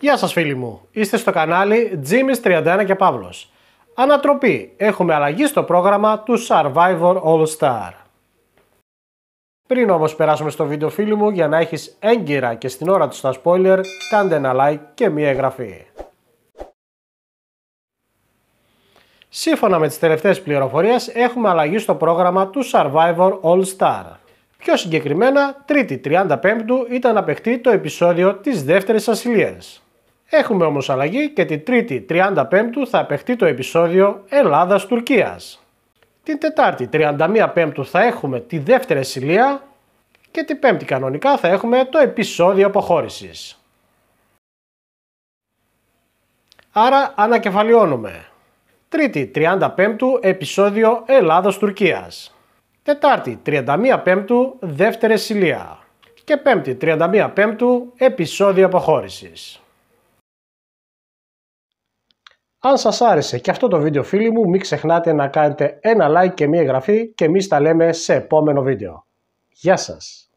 Γεια σας φίλοι μου, είστε στο κανάλι Jimmy's31 και Παύλος. Ανατροπή, έχουμε αλλαγή στο πρόγραμμα του Survivor All Star. Πριν όμως περάσουμε στο βίντεο φίλοι μου, για να έχεις έγκυρα και στην ώρα του στα spoiler, κάντε ένα like και μία εγγραφή. Σύμφωνα με τις τελευταίες πληροφορίες, έχουμε αλλαγή στο πρόγραμμα του Survivor All Star. Πιο συγκεκριμένα, 3η 35 ήταν απεχτή το επεισόδιο της δεύτερης ασυλίας. Έχουμε όμως αλλαγή και την 3η 35 θα επεχτεί το επεισόδιο Ελλάδας-Τουρκίας. Την Τετάρτη 31 Πέμπτου θα έχουμε τη δεύτερη σιλία και την 5η κανονικά θα έχουμε το επεισόδιο αποχώρησης. Άρα ανακεφαλαιώνουμε. Τρίτη 35 επεισοδιο ελλαδας Ελλάδος-Τουρκίας. Τετάρτη 31 Πέμπτου δεύτερη σιλία. Και Πέμπτη 31 Πέμπτου επεισόδιο αποχώρησης. Αν σας άρεσε και αυτό το βίντεο φίλοι μου, μην ξεχνάτε να κάνετε ένα like και μία εγγραφή και εμείς τα λέμε σε επόμενο βίντεο. Γεια σας!